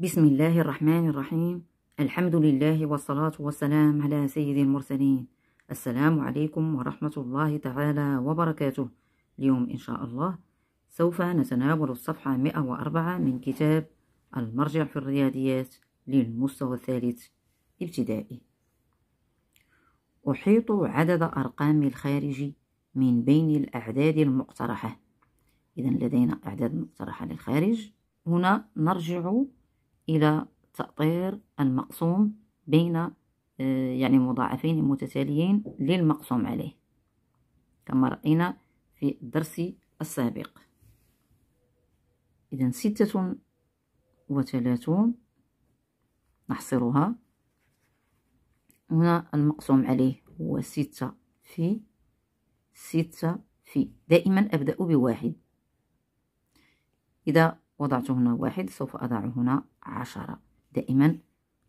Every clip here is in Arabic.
بسم الله الرحمن الرحيم الحمد لله والصلاة والسلام على سيد المرسلين السلام عليكم ورحمة الله تعالى وبركاته اليوم إن شاء الله سوف نتناول الصفحة 104 من كتاب المرجع في الرياضيات للمستوى الثالث ابتدائي أحيط عدد أرقام الخارج من بين الأعداد المقترحة إذا لدينا أعداد مقترحة للخارج هنا نرجع إلى تأطير المقسوم بين آه، يعني مضاعفين متتاليين للمقسوم عليه كما رأينا في الدرس السابق إذا ستة وثلاثون نحصرها هنا المقسوم عليه هو ستة في ستة في دائما أبدأ بواحد إذا وضعت هنا واحد سوف أضع هنا عشرة دائما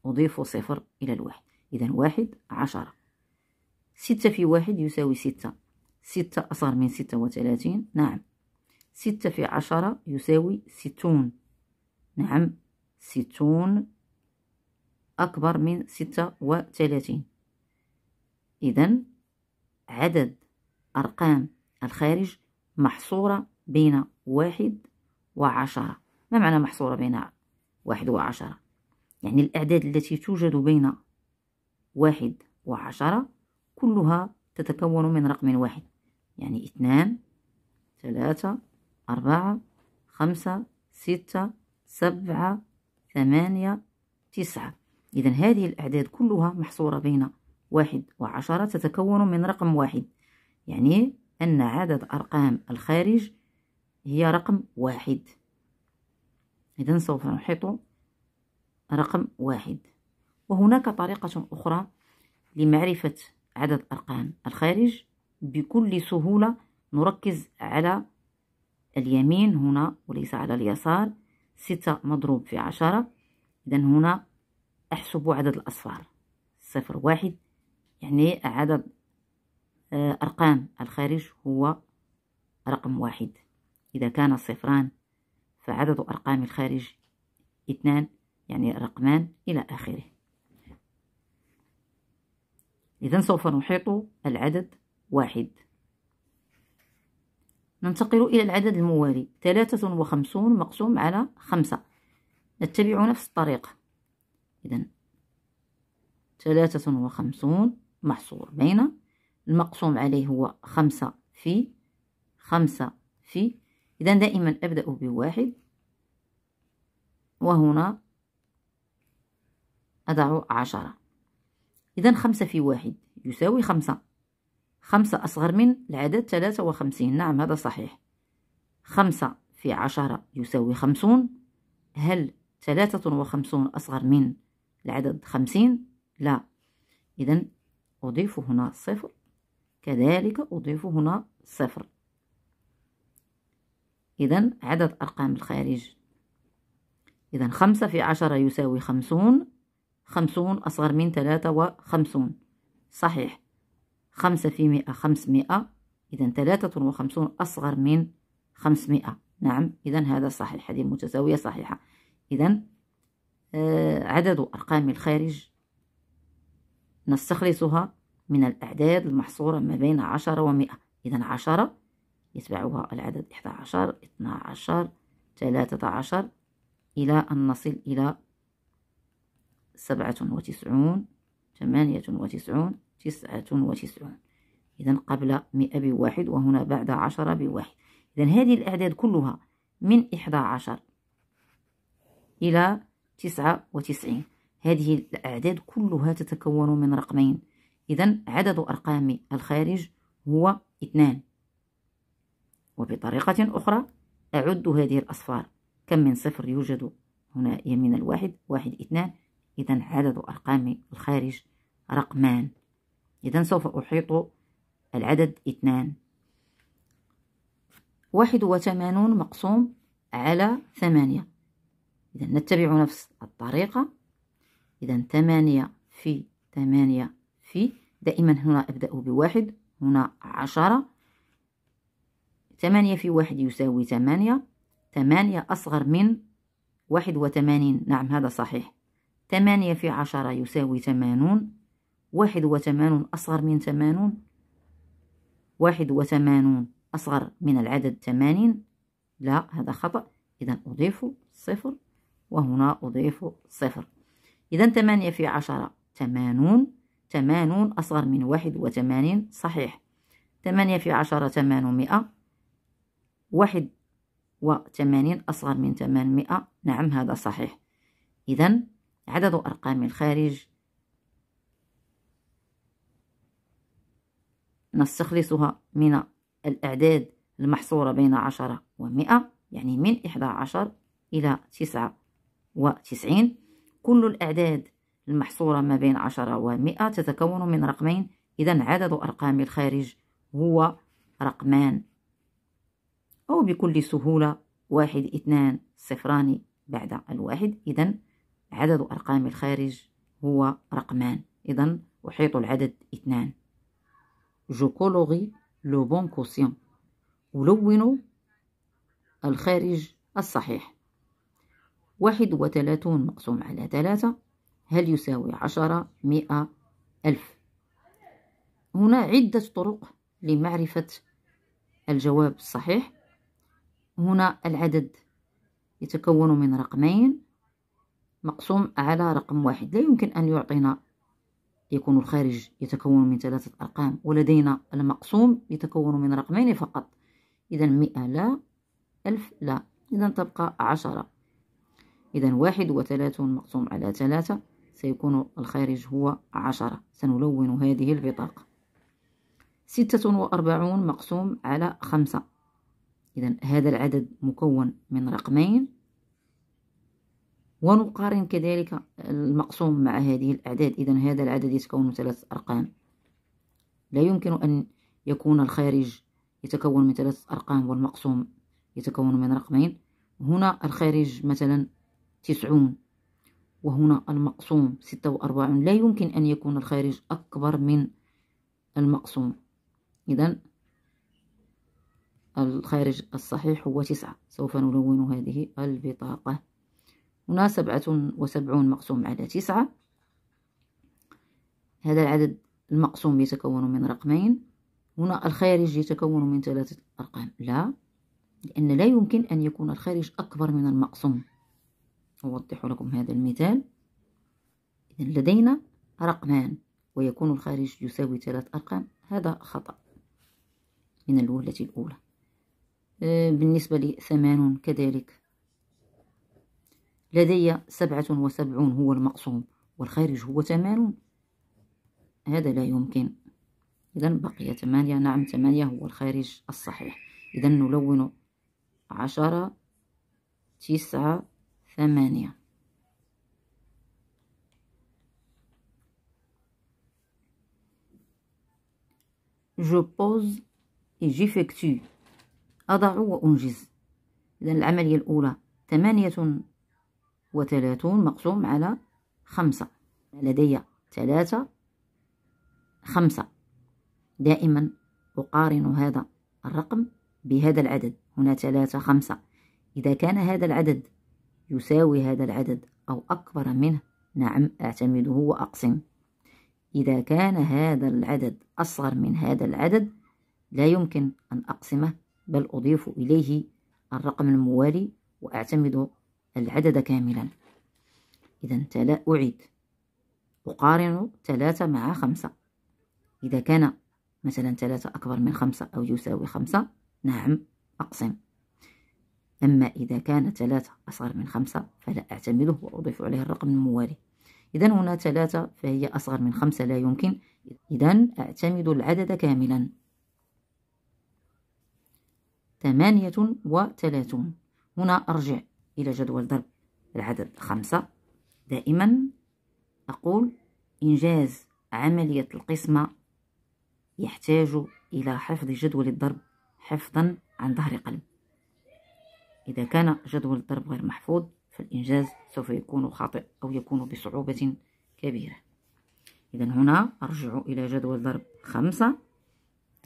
أضيف صفر إلى الواحد إذا واحد عشرة ستة في واحد يساوي ستة ستة أصغر من ستة وثلاثين نعم ستة في عشرة يساوي ستون نعم ستون أكبر من ستة وثلاثين إذا عدد أرقام الخارج محصورة بين واحد وعشرة ما معنى محصورة بين واحد وعشرة يعني الأعداد التي توجد بين واحد وعشرة كلها تتكون من رقم واحد يعني اثنان ثلاثة أربعة خمسة ستة سبعة ثمانية تسعة إذا هذه الأعداد كلها محصورة بين واحد وعشرة تتكون من رقم واحد يعني أن عدد أرقام الخارج هي رقم واحد إذا سوف نحيط رقم واحد وهناك طريقة أخرى لمعرفة عدد أرقام الخارج بكل سهولة نركز على اليمين هنا وليس على اليسار ستة مضروب في عشرة إذا هنا أحسب عدد الأصفار صفر واحد يعني عدد آه، أرقام الخارج هو رقم واحد إذا كان صفران فعدد أرقام الخارج اثنان يعني رقمان إلى آخره إذا سوف نحيط العدد واحد ننتقل إلى العدد الموالي ثلاثة وخمسون مقسوم على خمسة نتبع نفس الطريقة إذا ثلاثة وخمسون محصور بين المقسوم عليه هو خمسة في خمسة في إذا دائما أبدأ بواحد وهنا أضع عشرة إذا خمسة في واحد يساوي خمسة خمسة أصغر من العدد ثلاثة وخمسين نعم هذا صحيح خمسة في عشرة يساوي خمسون هل ثلاثة وخمسون أصغر من العدد خمسين لا إذا أضيف هنا صفر كذلك أضيف هنا صفر إذا عدد أرقام الخارج إذا خمسة في عشرة يساوي خمسون خمسون أصغر من ثلاثة وخمسون صحيح خمسة في مئة خمسمائة إذا ثلاثة وخمسون أصغر من خمسمائة نعم إذا هذا صحيح هذه متساوية صحيحة إذا آه عدد أرقام الخارج نستخلصها من الأعداد المحصورة ما بين عشرة ومئة إذا عشرة يتبعها العدد عشر عشر ثلاثة عشر إلى أن نصل إلى سبعة وتسعون ثمانية وتسعون تسعة وتسعون إذا قبل مئة بواحد وهنا بعد عشرة بواحد إذا هذه الأعداد كلها من إحدى عشر إلى تسعة وتسعين هذه الأعداد كلها تتكون من رقمين إذا عدد أرقام الخارج هو اثنان وبطريقة أخرى أعد هذه الأصفار كم من صفر يوجد هنا يمين الواحد واحد اثنان إذا عدد أرقام الخارج رقمان إذا سوف أحيط العدد اثنان واحد وثمانون مقسوم على ثمانية إذا نتبع نفس الطريقة إذا ثمانية في ثمانية في دائما هنا أبدأ بواحد هنا عشرة ثمانية في واحد يساوي ثمانية ثمانية أصغر من واحد وثمانين نعم هذا صحيح ثمانية في عشرة يساوي ثمانون واحد وثمانون أصغر من ثمانون واحد وثمانون أصغر من العدد ثمانين لا هذا خطأ إذا أضيف صفر وهنا أضيف صفر إذا ثمانية في عشرة ثمانون ثمانون أصغر من واحد وثمانين صحيح ثمانية في عشرة ثمانمائة واحد وثمانين أصغر من ثمانمائة نعم هذا صحيح إذا عدد أرقام الخارج نستخلصها من الأعداد المحصورة بين عشرة ومئة يعني من إحدى عشر إلى تسعة وتسعين كل الأعداد المحصورة ما بين عشرة ومئة تتكون من رقمين إذا عدد أرقام الخارج هو رقمان أو بكل سهولة واحد اثنان صفران بعد الواحد إذا عدد أرقام الخارج هو رقمان إذا أحيط العدد اثنان جو كولوغي لو بون كوسيون ألون الخارج الصحيح واحد وثلاثون مقسوم على ثلاثة هل يساوي عشرة مئة ألف هنا عدة طرق لمعرفة الجواب الصحيح هنا العدد يتكون من رقمين مقسوم على رقم واحد لا يمكن أن يعطينا يكون الخارج يتكون من ثلاثة أرقام ولدينا المقسوم يتكون من رقمين فقط إذا مئة لا ألف لا إذا تبقى عشرة إذا واحد وثلاثون مقسوم على ثلاثة سيكون الخارج هو عشرة سنلون هذه البطاقة ستة وأربعون مقسوم على خمسة إذا هذا العدد مكون من رقمين ونقارن كذلك المقسوم مع هذه الأعداد إذا هذا العدد يتكون من ثلاث أرقام لا يمكن أن يكون الخارج يتكون من ثلاث أرقام والمقسوم يتكون من رقمين هنا الخارج مثلا تسعون وهنا المقسوم ستة وأربعون لا يمكن أن يكون الخارج أكبر من المقسوم إذا الخارج الصحيح هو تسعة سوف نلون هذه البطاقة هنا سبعة وسبعون مقسوم على تسعة هذا العدد المقسوم يتكون من رقمين هنا الخارج يتكون من ثلاثة أرقام لا لأن لا يمكن أن يكون الخارج أكبر من المقسوم أوضح لكم هذا المثال إذن لدينا رقمان ويكون الخارج يساوي ثلاث أرقام هذا خطأ من الوهلة الأولى آه، بالنسبة لثمانون كذلك لدي سبعة وسبعون هو المقسوم والخارج هو ثمانون هذا لا يمكن إذا بقي ثمانية نعم ثمانية هو الخارج الصحيح إذا نلون عشرة تسعة ثمانية Je pose et j'effectue. أضع وأنجز إذا العملية الأولى ثمانية وثلاثون مقسوم على خمسة لدي ثلاثة خمسة دائما أقارن هذا الرقم بهذا العدد هنا ثلاثة خمسة إذا كان هذا العدد يساوي هذا العدد أو أكبر منه نعم أعتمده وأقسم إذا كان هذا العدد أصغر من هذا العدد لا يمكن أن أقسمه بل أضيف إليه الرقم الموالي وأعتمد العدد كاملا إذا تلا أعيد أقارن ثلاثة مع خمسة إذا كان مثلا ثلاثة أكبر من خمسة أو يساوي خمسة نعم أقسم أما إذا كان ثلاثة أصغر من خمسة فلا أعتمده وأضيف عليه الرقم الموالي إذا هنا ثلاثة فهي أصغر من خمسة لا يمكن إذا أعتمد العدد كاملا ثمانية وثلاثون هنا أرجع إلى جدول ضرب العدد خمسة دائما أقول إنجاز عملية القسمة يحتاج إلى حفظ جدول الضرب حفظا عن ظهر قلب إذا كان جدول الضرب غير محفوظ فالإنجاز سوف يكون خاطئ أو يكون بصعوبة كبيرة إذا هنا أرجع إلى جدول ضرب خمسة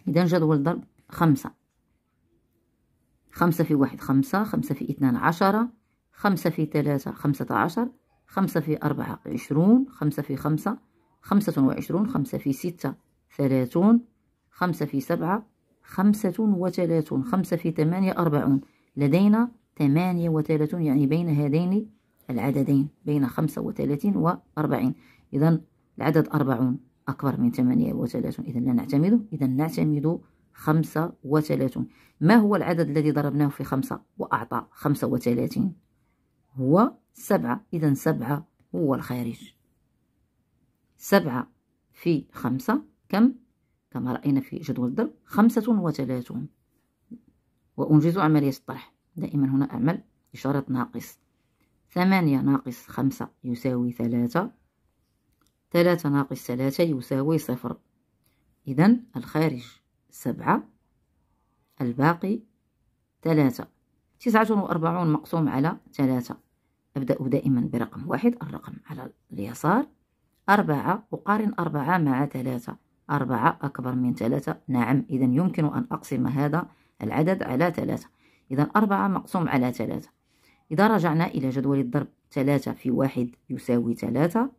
إذا جدول ضرب خمسة خمسة في واحد خمسة خمسة في اثنان عشرة خمسة في ثلاثة خمسة عشر خمسة في أربعة عشرون خمسة في خمسة خمسة وعشرون خمسة في ستة ثلاثون خمسة في سبعة خمسة وثلاثون خمسة في ثمانية أربعون لدينا ثمانية وثلاثون يعني بين هذين العددين بين خمسة وثلاثين وأربعين إذا العدد أربعون أكبر من ثمانية وثلاثون إذا لا نعتمد إذا نعتمد خمسة وثلاثون ما هو العدد الذي ضربناه في خمسة وأعطى خمسة وثلاثين هو سبعة إذا سبعة هو الخارج سبعة في خمسة كم كما رأينا في جدول الضرب خمسة وثلاثون وأنجز عملية الطرح دائما هنا أعمل إشارة ناقص ثمانية ناقص خمسة يساوي ثلاثة ثلاثة ناقص ثلاثة يساوي صفر إذا الخارج سبعة الباقي ثلاثة تسعة وأربعون مقسوم على ثلاثة أبدأ دائما برقم واحد الرقم على اليسار أربعة أقارن أربعة مع ثلاثة أربعة أكبر من ثلاثة نعم إذا يمكن أن أقسم هذا العدد على ثلاثة إذا أربعة مقسوم على ثلاثة إذا رجعنا إلى جدول الضرب ثلاثة في واحد يساوي ثلاثة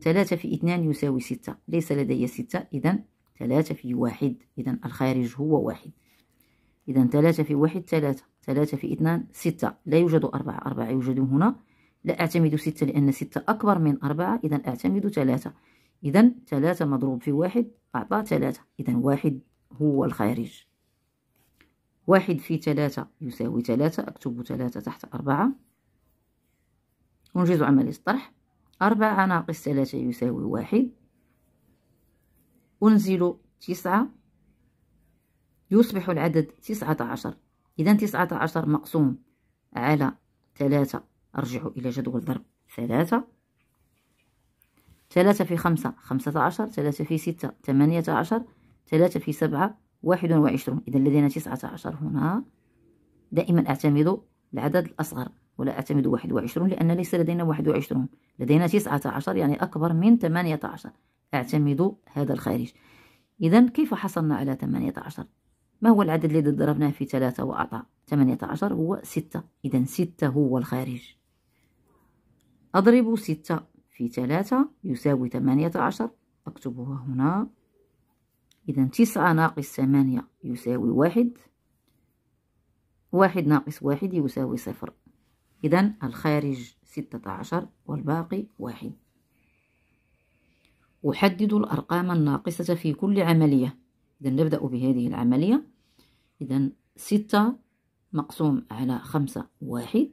ثلاثة في اثنان يساوي ستة ليس لدي ستة إذا ثلاثة في واحد إذا الخارج هو واحد إذا ثلاثة في واحد ثلاثة ثلاثة في اثنان ستة لا يوجد أربعة أربعة يوجد هنا لا أعتمد ستة لأن ستة أكبر من أربعة إذا أعتمد ثلاثة إذا ثلاثة مضروب في واحد أعطى ثلاثة إذا واحد هو الخارج واحد في ثلاثة يساوي ثلاثة أكتب ثلاثة تحت أربعة أنجز عملية الطرح أربعة ناقص ثلاثة يساوي واحد أنزل تسعة يصبح العدد تسعة عشر إذا تسعة عشر مقسوم على ثلاثة أرجع إلى جدول ضرب ثلاثة ثلاثة في خمسة خمسة عشر ثلاثة في ستة ثمانية عشر ثلاثة في سبعة واحد وعشرون إذا لدينا تسعة عشر هنا دائما أعتمد العدد الأصغر ولا أعتمد 21 لأن ليس لدينا 21 لدينا 19 يعني أكبر من 18 أعتمد هذا الخارج إذا كيف حصلنا على 18 ما هو العدد الذي ضربناه في 3 وأعطى 18 هو 6 إذا 6 هو الخارج أضرب 6 في 3 يساوي 18 أكتبها هنا إذا 9 ناقص 8 يساوي واحد واحد ناقص واحد يساوي صفر إذا الخارج ستة عشر والباقي واحد أحدد الأرقام الناقصة في كل عملية إذا نبدأ بهذه العملية إذا ستة مقسوم على خمسة واحد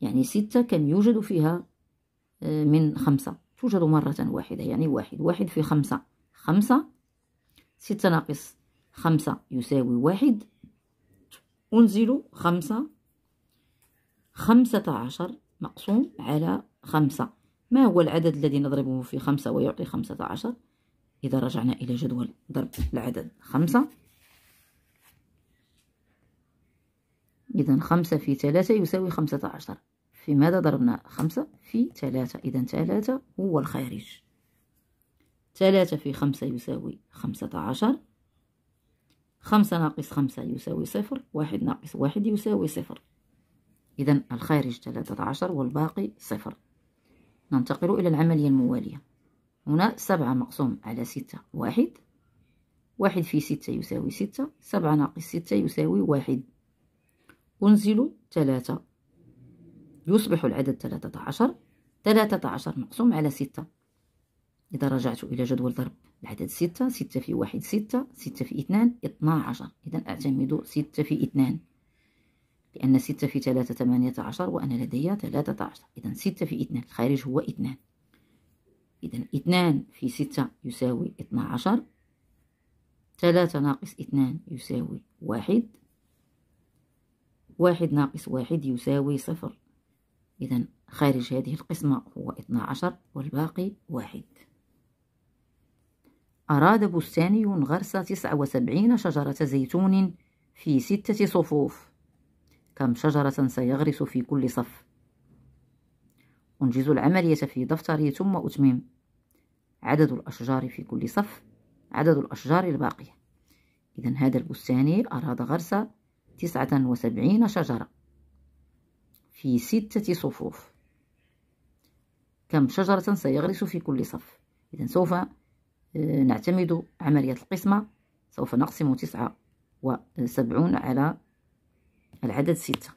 يعني ستة كم يوجد فيها آه، من خمسة توجد مرة واحدة يعني واحد واحد في خمسة خمسة ستة ناقص خمسة يساوي واحد أنزل خمسة خمسة عشر مقسوم على خمسة ما هو العدد الذي نضربه في خمسة ويعطي خمسة عشر إذا رجعنا إلى جدول ضرب العدد خمسة إذا خمسة في ثلاثة يساوي خمسة عشر في ماذا ضربنا خمسة في ثلاثة إذا ثلاثة هو الخارج ثلاثة في خمسة يساوي خمسة عشر خمسة ناقص خمسة يساوي صفر واحد ناقص واحد يساوي صفر إذا الخارج عشر والباقي صفر ننتقل إلى العملية الموالية هنا سبعة مقسوم على ستة واحد واحد في ستة يساوي ستة سبعة ناقص ستة يساوي واحد أنزل ثلاثة يصبح العدد ثلاثة عشر ثلاثة عشر مقسوم على ستة إذا رجعت إلى جدول ضرب العدد ستة ستة في واحد ستة ستة في اثنان اثنا عشر إذا أعتمد ستة في اثنان لأن ستة في ثلاثة ثمانية عشر وأنا لدي ثلاثة عشر إذا ستة في اثنان الخارج هو اثنان إذا اثنان في ستة يساوي اثنا عشر ثلاثة ناقص اثنان يساوي واحد واحد ناقص واحد يساوي صفر إذا خارج هذه القسمة هو اثنا عشر والباقي واحد أراد بستاني غرس تسعة وسبعين شجرة زيتون في ستة صفوف كم شجرة سيغرس في كل صف أنجز العملية في دفتري ثم أتمم عدد الأشجار في كل صف عدد الأشجار الباقية إذا هذا البستاني أراد غرس تسعة وسبعين شجرة في ستة صفوف كم شجرة سيغرس في كل صف إذا سوف آه، نعتمد عملية القسمة سوف نقسم تسعة وسبعون على العدد ستة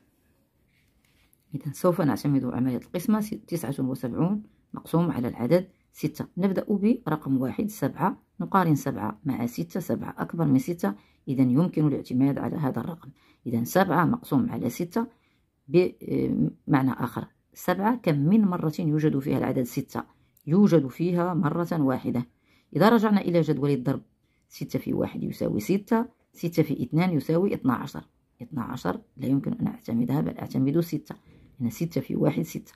إذا سوف نعتمد عملية القسمة تسعة وسبعون مقسوم على العدد ستة نبدأ برقم واحد سبعة نقارن سبعة مع ستة سبعة أكبر من ستة إذا يمكن الاعتماد على هذا الرقم إذا سبعة مقسوم على ستة بمعنى آه، آخر سبعة كم من مرة يوجد فيها العدد ستة يوجد فيها مرة واحدة إذا رجعنا إلى جدول الضرب ستة في واحد يساوي ستة ستة في اثنان يساوي اثنا عشر 12 لا يمكن أن أعتمدها بل أعتمد ستة لأن ستة في واحد ستة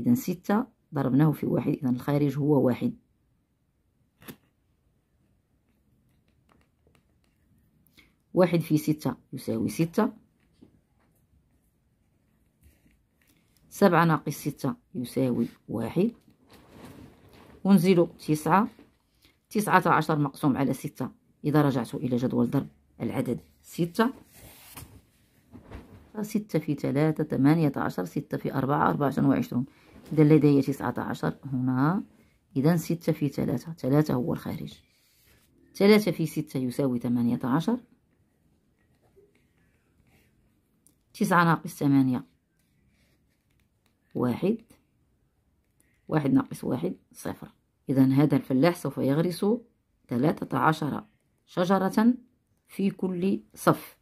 إذا ستة ضربناه في واحد إذا الخارج هو واحد واحد في ستة يساوي ستة سبعة ناقص ستة يساوي واحد ونزيل تسعة تسعة عشر مقسوم على ستة إذا رجعت إلى جدول ضرب العدد ستة ستة في ثلاثة ثمانية عشر ستة في أربعة أربعة وعشرون إذا لدي تسعة عشر هنا إذا ستة في ثلاثة ثلاثة هو الخارج ثلاثة في ستة يساوي ثمانية عشر تسعة ناقص ثمانية واحد واحد ناقص واحد صفر إذا هذا الفلاح سوف يغرس ثلاثة عشر شجرة في كل صف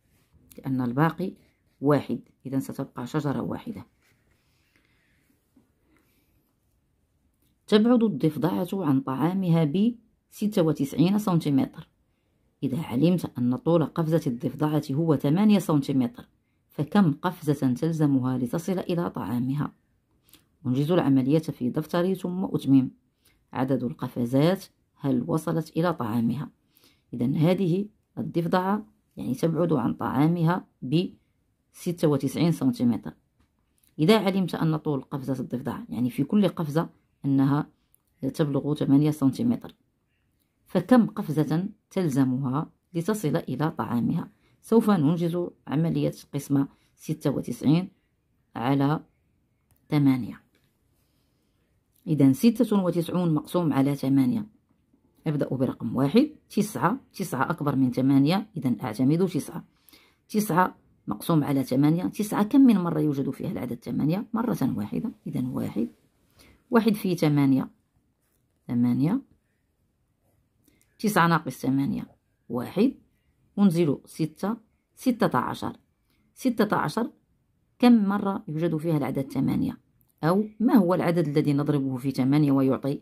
لأن الباقي واحد إذا ستبقى شجرة واحدة تبعد الضفدعة عن طعامها بستة وتسعين سنتيمتر إذا علمت أن طول قفزة الضفدعة هو ثمانية سنتيمتر فكم قفزة تلزمها لتصل إلى طعامها أنجز العملية في دفتري ثم أتمم عدد القفزات هل وصلت إلى طعامها إذا هذه الضفدعة يعني تبعد عن طعامها ب ستة وتسعين سنتيمتر إذا علمت أن طول قفزة الضفدع يعني في كل قفزة أنها تبلغ ثمانية سنتيمتر فكم قفزة تلزمها لتصل إلى طعامها سوف ننجز عملية قسمة ستة وتسعين على ثمانية إذا ستة وتسعون مقسوم على ثمانية أبدأ برقم واحد تسعة تسعة أكبر من ثمانية إذا أعتمد تسعة تسعة مقسوم على ثمانية تسعة كم من مرة يوجد فيها العدد ثمانية مرة واحدة إذا واحد واحد في ثمانية ثمانية تسعة ناقص ثمانية واحد أنزل ستة ستة عشر ستة عشر كم مرة يوجد فيها العدد ثمانية أو ما هو العدد الذي نضربه في ثمانية ويعطي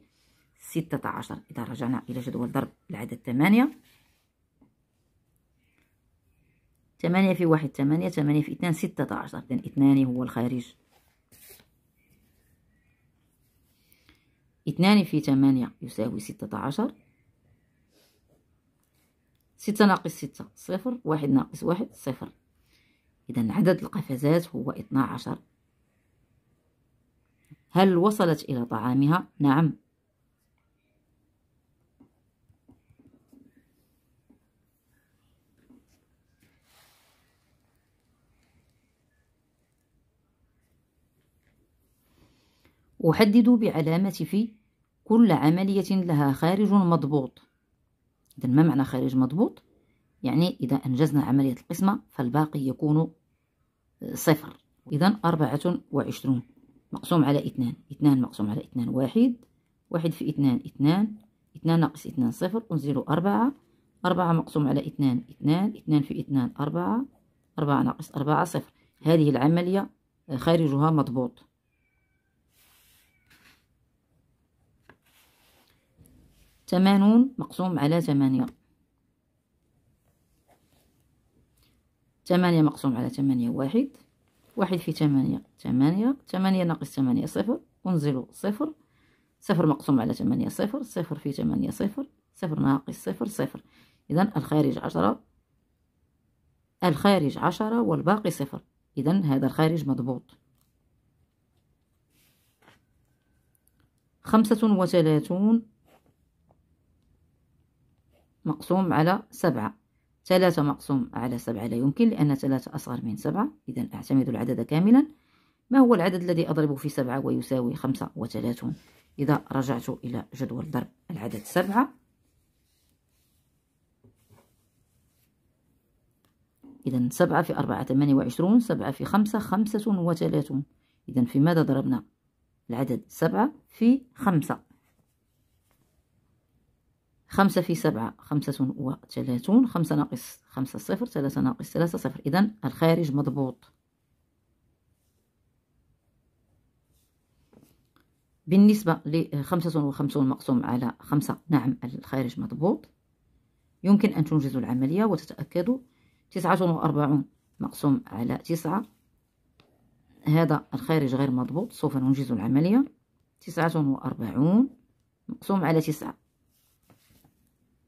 ستة عشر إذا رجعنا إلى جدول ضرب العدد ثمانية تمانية في واحد تمانية تمانية في اثنان ستة عشر إذن اثنان هو الخارج اثنان في تمانية يساوي ستة عشر ستة ناقص ستة صفر واحد ناقص واحد صفر إذا عدد القفزات هو اثنا عشر هل وصلت إلى طعامها؟ نعم أحدد بعلامة في كل عملية لها خارج مضبوط إذا ما معنى خارج مضبوط؟ يعني إذا أنجزنا عملية القسمة فالباقي يكون آه، صفر إذا أربعة وعشرون مقسوم على اثنان اثنان مقسوم على اثنان واحد واحد في اثنان اثنان اثنان ناقص اثنان صفر أنزل أربعة أربعة مقسوم على اثنان اثنان اثنان في اثنان أربعة أربعة ناقص أربعة صفر هذه العملية آه، خارجها مضبوط ثمانون مقسوم على ثمانية ثمانية مقسوم على ثمانية واحد واحد في ثمانية ثمانية ثمانية ناقص ثمانية صفر أنزل صفر صفر مقسوم على ثمانية صفر صفر في ثمانية صفر صفر ناقص صفر صفر إذا الخارج عشرة الخارج عشرة والباقي صفر إذا هذا الخارج مضبوط خمسة وثلاثون مقسوم على سبعة ثلاثة مقسوم على سبعة لا يمكن لأن ثلاثة أصغر من سبعة إذا أعتمد العدد كاملا ما هو العدد الذي أضرب في سبعة ويساوي خمسة وثلاثون إذا رجعت إلى جدول ضرب العدد سبعة إذا سبعة في أربعة ثمانية وعشرون سبعة في خمسة خمسة وثلاثون إذا في ماذا ضربنا العدد سبعة في خمسة خمسة في سبعة خمسة وثلاثون خمسة ناقص خمسة صفر ثلاثة ناقص ثلاثة صفر إذا الخارج مضبوط بالنسبة لخمسة وخمسون مقسوم على خمسة نعم الخارج مضبوط يمكن أن تنجزوا العملية وتتأكدوا تسعة وأربعون مقسوم على تسعة هذا الخارج غير مضبوط سوف ننجز العملية تسعة وأربعون مقسوم على تسعة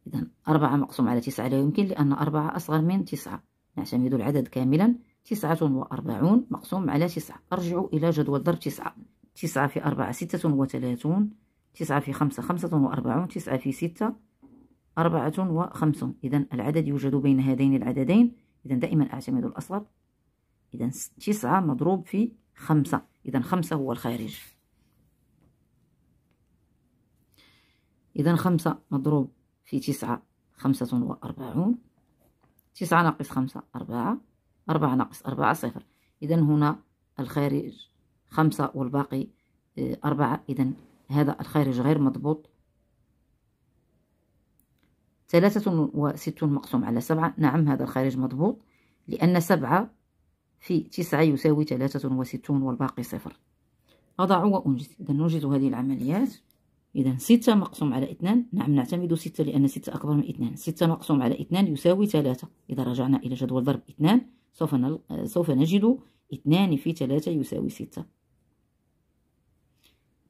إذا أربعة مقسوم على تسعة لا يمكن لأن أربعة أصغر من تسعة نعتمد العدد كاملا تسعة وأربعون مقسوم على تسعة أرجع إلى جدول ضرب تسعة تسعة في أربعة ستة وثلاثون تسعة في خمسة خمسة وأربعون تسعة في ستة أربعة وخمسون إذا العدد يوجد بين هذين العددين إذا دائما أعتمد الأصغر إذا تسعة مضروب في خمسة إذا خمسة هو الخارج إذا خمسة مضروب في تسعة خمسة وأربعون تسعة ناقص خمسة أربعة أربعة ناقص أربعة صفر إذا هنا الخارج خمسة والباقي آه، أربعة إذا هذا الخارج غير مضبوط ثلاثة وستون مقسوم على سبعة نعم هذا الخارج مضبوط لأن سبعة في تسعة يساوي ثلاثة وستون والباقي صفر أضع وأنجز إذا ننجز هذه العمليات إذا ستة مقسوم على اثنان نعم نعتمد ستة لأن ستة أكبر من اثنان ستة مقسوم على اثنان يساوي ثلاثة إذا رجعنا إلى جدول ضرب اثنان سوف, نل... سوف نجد اثنان في ثلاثة يساوي ستة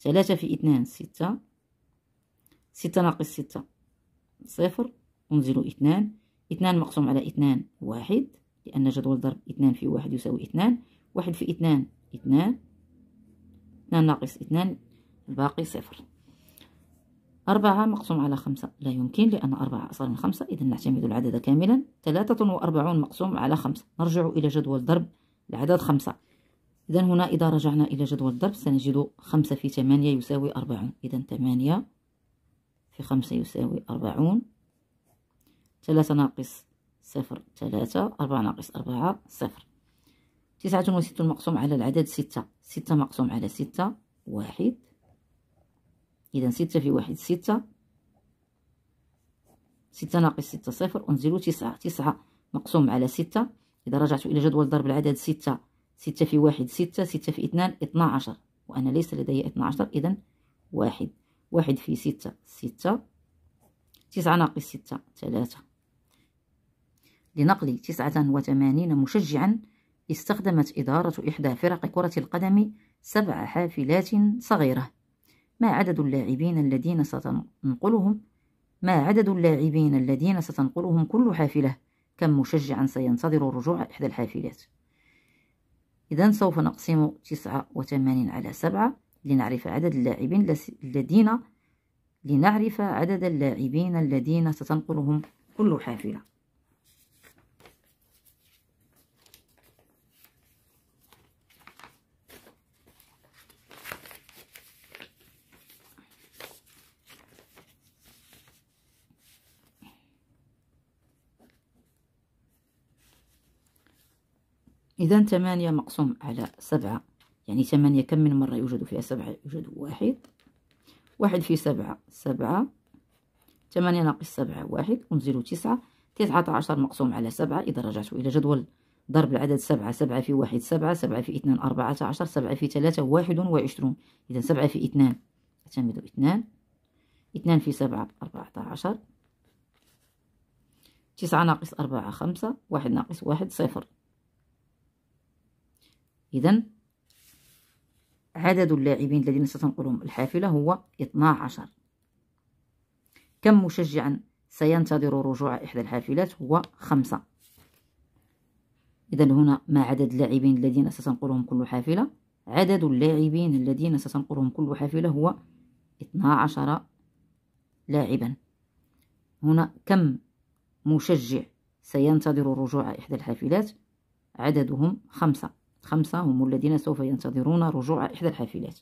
ثلاثة في اثنان ستة ستة ناقص ستة صفر أنزل اثنان اثنان مقسوم على اثنان واحد لأن جدول ضرب اثنان في واحد يساوي اثنان واحد في اثنان اثنان اثنان ناقص اثنان الباقي صفر أربعة مقسوم على خمسة لا يمكن لأن أربعة أصغر من خمسة إذا نعتمد العدد كاملا ثلاثة وأربعون مقسوم على خمسة نرجع إلى جدول ضرب العدد خمسة إذا هنا إذا رجعنا إلى جدول الضرب سنجد خمسة في ثمانية يساوي أربعون إذا ثمانية في خمسة يساوي أربعون ثلاثة ناقص صفر ثلاثة أربعة ناقص أربعة صفر تسعة وستون مقسوم على العدد ستة ستة مقسوم على ستة واحد إذا ستة في واحد ستة ستة ناقص ستة صفر أنزل تسعة تسعة مقسوم على ستة إذا رجعت إلى جدول ضرب العدد ستة ستة في واحد ستة ستة في اثنان اثنا عشر وأنا ليس لدي اثنا عشر إذا واحد واحد في ستة ستة تسعة ناقص ستة ثلاثة لنقل تسعة وثمانين مشجعا استخدمت إدارة إحدى فرق كرة القدم سبع حافلات صغيرة ما عدد اللاعبين الذين ستنقلهم ما عدد اللاعبين الذين ستنقلهم كل حافلة كم مشجعا سينتظر رجوع إحدى الحافلات إذا سوف نقسم تسعة وثمانين على سبعة لنعرف عدد اللاعبين الذين لنعرف عدد اللاعبين الذين ستنقلهم كل حافلة إذا ثمانية مقسوم على سبعة يعني ثمانية كم من مرة يوجد فيها سبعة يوجد واحد واحد في سبعة سبعة ثمانية ناقص سبعة واحد ونزيل تسعة تسعة عشر مقسوم على سبعة إذا رجعت إلى جدول ضرب العدد سبعة سبعة في واحد سبعة سبعة في اثنان أربعة عشر سبعة في ثلاثة واحد وعشرون إذا سبعة في اثنان أتمد اثنان اثنان في سبعة أربعة عشر تسعة ناقص أربعة خمسة واحد ناقص واحد صفر إذا عدد اللاعبين الذين ستنقلهم الحافلة هو 12 كم مشجعا سينتظر رجوع إحدى الحافلات هو خمسة إذا هنا ما عدد اللاعبين الذين ستنقلهم كل حافلة عدد اللاعبين الذين ستنقلهم كل حافلة هو 12 لاعبا هنا كم مشجع سينتظر رجوع إحدى الحافلات عددهم خمسة خمسة هم الذين سوف ينتظرون رجوع إحدى الحافلات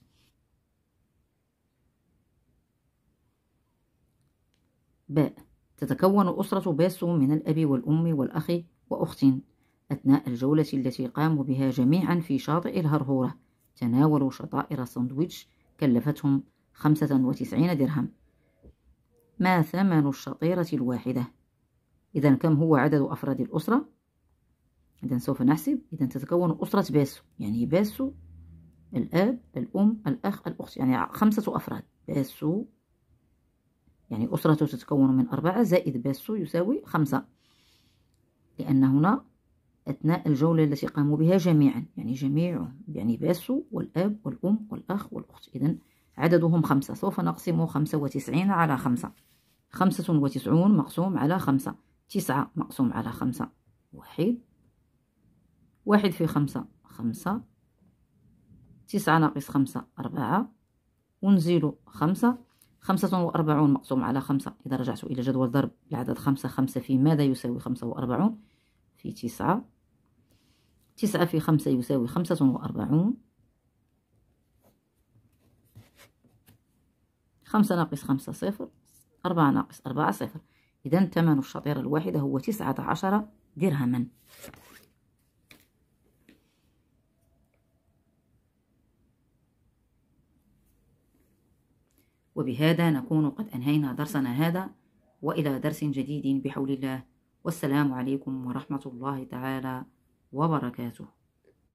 باء تتكون أسرة باسو من الأب والأم والأخ وأخت أثناء الجولة التي قاموا بها جميعا في شاطئ الهرهورة تناولوا شطائر ساندويتش كلفتهم خمسة وتسعين درهم ما ثمن الشطيرة الواحدة؟ إذا كم هو عدد أفراد الأسرة؟ إذا سوف نحسب إذا تتكون أسرة باسو يعني باسو الأب الأم الأخ الأخت يعني خمسة أفراد باسو يعني أسرته تتكون من أربعة زائد باسو يساوي خمسة لأن هنا أثناء الجولة التي قاموا بها جميعا يعني جميعهم يعني باسو والأب والأم والأخ والأخت إذا عددهم خمسة سوف نقسم خمسة وتسعين على خمسة خمسة وتسعون مقسوم على خمسة تسعة مقسوم على خمسة واحد واحد في خمسة خمسة تسعة ناقص خمسة أربعة ونزيلو خمسة خمسة وأربعون مقسوم على خمسة إذا رجعت إلى جدول ضرب العدد خمسة خمسة في ماذا يساوي خمسة وأربعون في تسعة تسعة في خمسة يساوي خمسة وأربعون خمسة ناقص خمسة صفر أربعة ناقص أربعة صفر إذا ثمن الشطيرة الواحدة هو تسعة عشر درهما وبهذا نكون قد أنهينا درسنا هذا وإلى درس جديد بحول الله والسلام عليكم ورحمة الله تعالى وبركاته